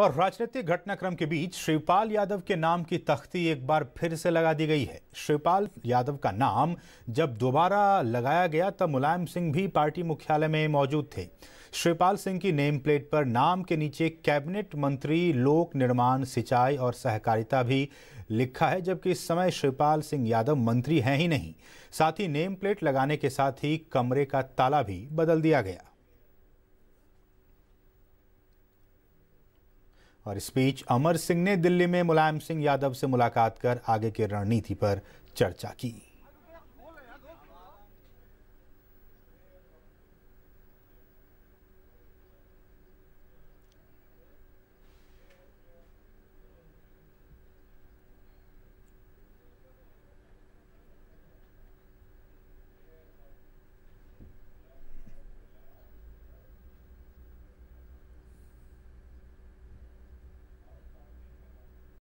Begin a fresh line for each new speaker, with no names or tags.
और राजनीतिक घटनाक्रम के बीच शिवपाल यादव के नाम की तख्ती एक बार फिर से लगा दी गई है शिवपाल यादव का नाम जब दोबारा लगाया गया तब मुलायम सिंह भी पार्टी मुख्यालय में मौजूद थे शिवपाल सिंह की नेम प्लेट पर नाम के नीचे कैबिनेट मंत्री लोक निर्माण सिंचाई और सहकारिता भी लिखा है जबकि इस समय शिवपाल सिंह यादव मंत्री हैं ही नहीं साथ ही नेम प्लेट लगाने के साथ ही कमरे का ताला भी बदल दिया गया और इस बीच अमर सिंह ने दिल्ली में मुलायम सिंह यादव से मुलाकात कर आगे की रणनीति पर चर्चा की